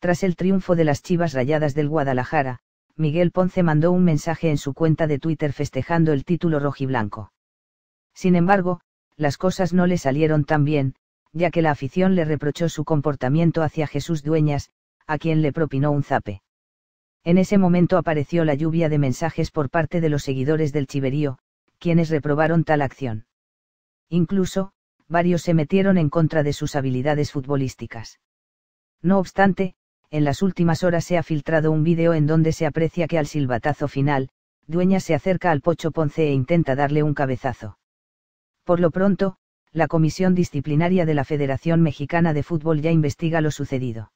Tras el triunfo de las Chivas Rayadas del Guadalajara, Miguel Ponce mandó un mensaje en su cuenta de Twitter festejando el título rojiblanco. Sin embargo, las cosas no le salieron tan bien, ya que la afición le reprochó su comportamiento hacia Jesús Dueñas, a quien le propinó un zape. En ese momento apareció la lluvia de mensajes por parte de los seguidores del Chiverío, quienes reprobaron tal acción. Incluso, varios se metieron en contra de sus habilidades futbolísticas. No obstante, en las últimas horas se ha filtrado un vídeo en donde se aprecia que al silbatazo final, Dueña se acerca al Pocho Ponce e intenta darle un cabezazo. Por lo pronto, la Comisión Disciplinaria de la Federación Mexicana de Fútbol ya investiga lo sucedido.